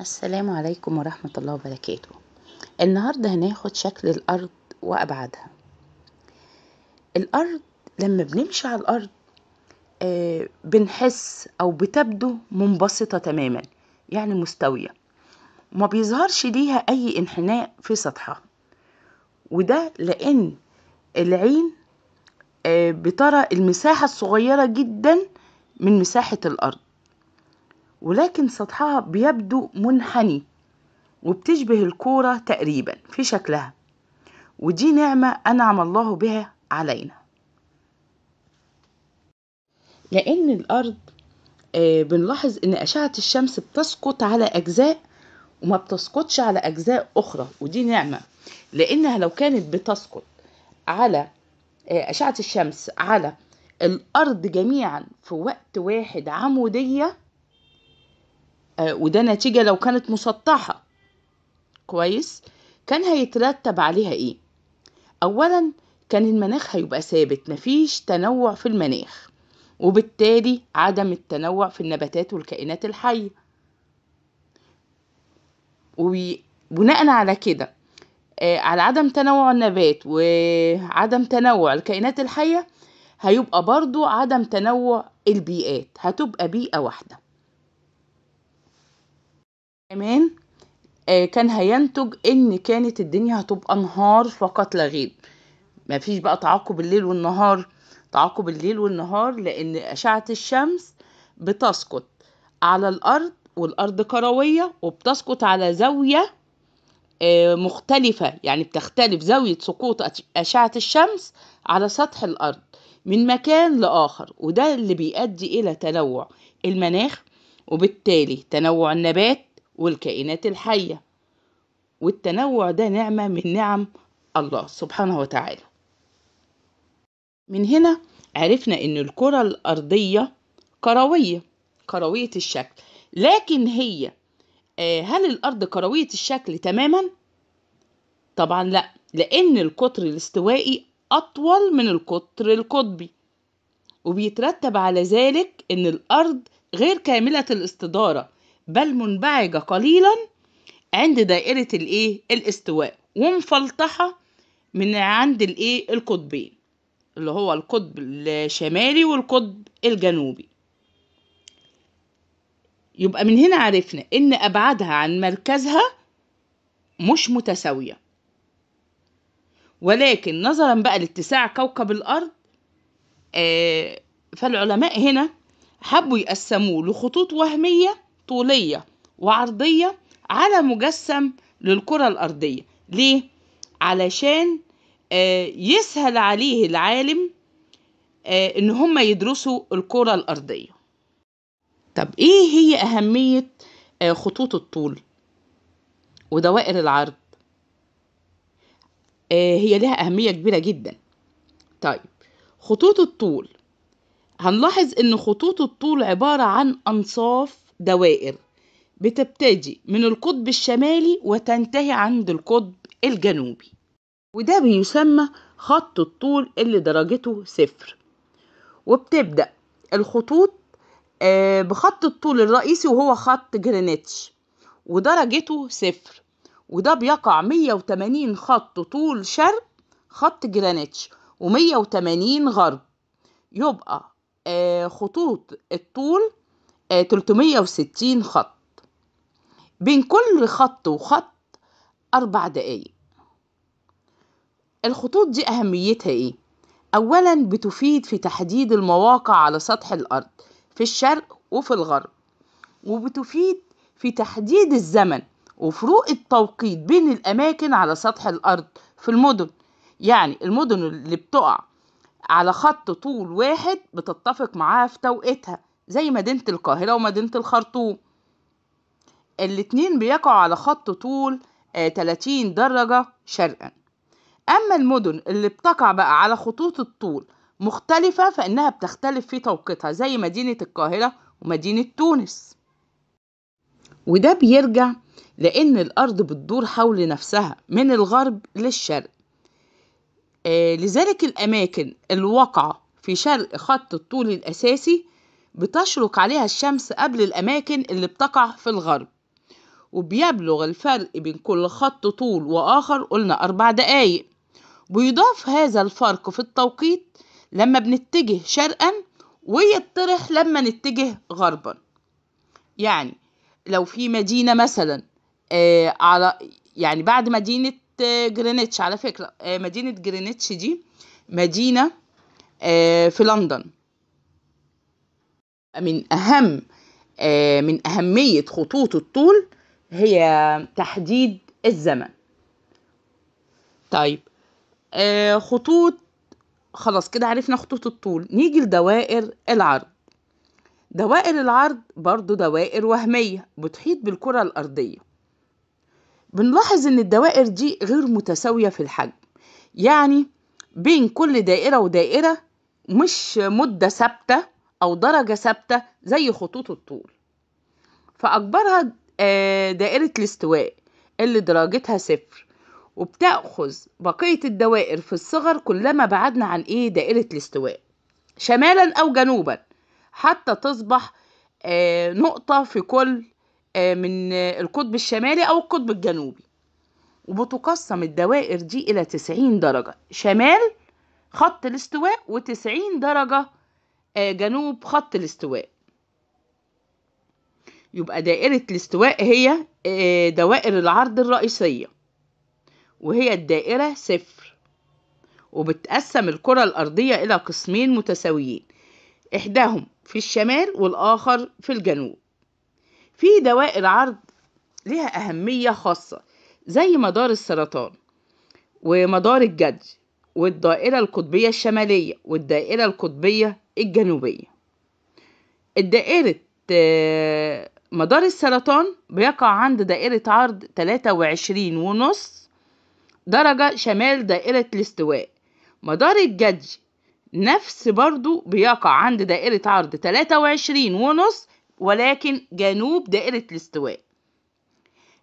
السلام عليكم ورحمة الله وبركاته النهاردة هناخد شكل الأرض وأبعادها الأرض لما بنمشي على الأرض آه، بنحس أو بتبدو منبسطة تماما يعني مستوية ما بيظهرش ليها أي انحناء في سطحها وده لأن العين آه، بترى المساحة الصغيرة جدا من مساحة الأرض ولكن سطحها بيبدو منحني وبتشبه الكورة تقريبا في شكلها ودي نعمة أنعم الله بها علينا لأن الأرض آه، بنلاحظ إن أشعة الشمس بتسقط على أجزاء وما بتسقطش على أجزاء أخرى ودي نعمة لأنها لو كانت بتسقط على آه، أشعة الشمس على الأرض جميعا في وقت واحد عمودية آه، وده نتيجة لو كانت مسطحة كويس كان هيترتب عليها ايه اولا كان المناخ هيبقى ثابت مفيش تنوع في المناخ وبالتالي عدم التنوع في النباتات والكائنات الحية وبناء على كده آه، على عدم تنوع النبات وعدم تنوع الكائنات الحية هيبقى برضو عدم تنوع البيئات هتبقى بيئة واحدة كمان آه كان هينتج ان كانت الدنيا هتبقى نهار فقط لا غير مفيش بقى تعاقب الليل والنهار تعاقب الليل والنهار لان اشعة الشمس بتسقط على الارض والارض كروية وبتسقط على زاوية آه، مختلفة يعني بتختلف زاوية سقوط أشعة الشمس على سطح الأرض من مكان لآخر وده اللي بيؤدي إلى تنوع المناخ وبالتالي تنوع النبات والكائنات الحية والتنوع ده نعمة من نعم الله سبحانه وتعالى من هنا عرفنا ان الكرة الأرضية كروية كروية الشكل لكن هي آه، هل الأرض كروية الشكل تماما؟ طبعا لا لأن القطر الاستوائي أطول من القطر القطبي وبيترتب على ذلك إن الأرض غير كاملة الاستدارة بل منبعجة قليلا عند دائرة الايه الاستواء ومفلطحة من عند الايه القطبين اللي هو القطب الشمالي والقطب الجنوبي يبقى من هنا عرفنا ان ابعادها عن مركزها مش متساويه ولكن نظرا بقى لاتساع كوكب الارض آه فالعلماء هنا حبوا يقسموه لخطوط وهميه طولية وعرضية على مجسم للكرة الأرضية ليه؟ علشان آه، يسهل عليه العالم آه، إن هم يدرسوا الكرة الأرضية طب إيه هي أهمية آه، خطوط الطول ودوائر العرض هي لها أهمية كبيرة جدا طيب خطوط الطول هنلاحظ إن خطوط الطول عبارة عن أنصاف دوائر بتبتدي من القطب الشمالي وتنتهي عند القطب الجنوبي وده بيسمى خط الطول اللي درجته صفر وبتبدأ الخطوط آه، بخط الطول الرئيسي وهو خط جرينتش ودرجته صفر وده بيقع 180 خط طول شرق خط جرينتش و180 غرب يبقى آه، خطوط الطول 360 آه، خط بين كل خط وخط أربع دقايق الخطوط دي أهميتها إيه؟ أولا بتفيد في تحديد المواقع على سطح الأرض في الشرق وفي الغرب وبتفيد في تحديد الزمن وفروق التوقيت بين الأماكن على سطح الأرض في المدن يعني المدن اللي بتقع على خط طول واحد بتتفق معاها في توقيتها زي مدينة القاهرة ومدينة الخرطوم الاتنين بيقعوا على خط طول 30 آه، درجة شرقا أما المدن اللي بتقع بقى على خطوط الطول مختلفة فإنها بتختلف في توقيتها زي مدينة القاهرة ومدينة تونس وده بيرجع لأن الأرض بتدور حول نفسها من الغرب للشرق آه، لذلك الأماكن الواقعة في شرق خط الطول الأساسي بتشرق عليها الشمس قبل الأماكن اللي بتقع في الغرب وبيبلغ الفرق بين كل خط طول وآخر قلنا أربع دقايق بيضاف هذا الفرق في التوقيت لما بنتجه شرقا ويطرح لما نتجه غربا يعني لو في مدينة مثلا آه على يعني بعد مدينة آه جرينتش على فكرة آه مدينة جرينتش دي مدينة آه في لندن من أهم آه، من أهمية خطوط الطول هي تحديد الزمن طيب آه، خطوط خلاص كده عرفنا خطوط الطول نيجي لدوائر العرض دوائر العرض برضو دوائر وهمية بتحيط بالكرة الأرضية بنلاحظ إن الدوائر دي غير متساوية في الحجم يعني بين كل دائرة ودائرة مش مدة ثابتة أو درجة ثابتة زي خطوط الطول فأكبرها آه، دائرة الاستواء اللي درجتها صفر وبتأخذ بقية الدوائر في الصغر كلما بعدنا عن إيه دائرة الاستواء شمالا أو جنوبا حتى تصبح آه، نقطة في كل آه، من القطب الشمالي أو القطب الجنوبي وبتقسم الدوائر دي إلى 90 درجة شمال خط الاستواء و90 درجة جنوب خط الاستواء يبقى دائرة الاستواء هي آه، دوائر العرض الرئيسية وهي الدائرة صفر وبتقسم الكرة الأرضية إلى قسمين متساويين إحداهم في الشمال والآخر في الجنوب في دوائر عرض لها أهمية خاصة زي مدار السرطان ومدار الجدي والدائرة القطبية الشمالية والدائرة القطبية الجنوبية الدائرة آه، مدار السرطان بيقع عند دائرة عرض 23.5 ونص درجة شمال دائرة الاستواء مدار الجدج نفس برضو بيقع عند دائرة عرض 23.5 ونص ولكن جنوب دائرة الاستواء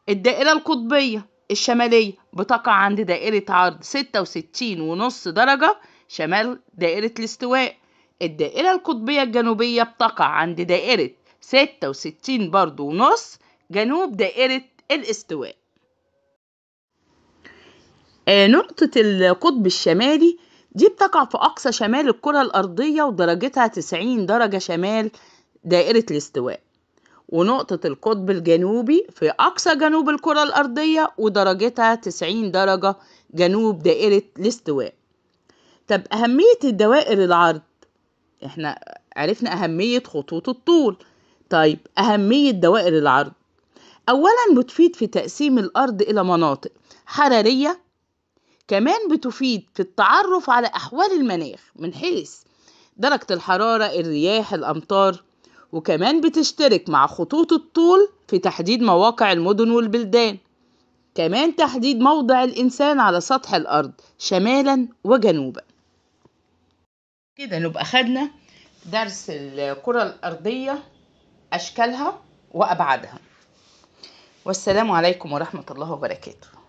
الدائرة القطبية الشمالية بتقع عند دائرة عرض 66.5 ونص درجة شمال دائرة الاستواء الدائرة القطبية الجنوبية بتقع عند دائرة ستة وستين برضو ونص جنوب دائرة الاستواء آه، نقطة القطب الشمالي دي بتقع في أقصى شمال الكرة الأرضية ودرجتها تسعين درجة شمال دائرة الاستواء ونقطة القطب الجنوبي في أقصى جنوب الكرة الأرضية ودرجتها تسعين درجة جنوب دائرة الاستواء طب أهمية الدوائر العرض احنا عرفنا أهمية خطوط الطول طيب أهمية دوائر العرض أولا بتفيد في تقسيم الأرض إلى مناطق حرارية كمان بتفيد في التعرف على أحوال المناخ من حيث درجة الحرارة الرياح الأمطار وكمان بتشترك مع خطوط الطول في تحديد مواقع المدن والبلدان كمان تحديد موضع الإنسان على سطح الأرض شمالا وجنوبا كده نبقى خدنا درس الكرة الأرضية أشكالها وأبعادها والسلام عليكم ورحمة الله وبركاته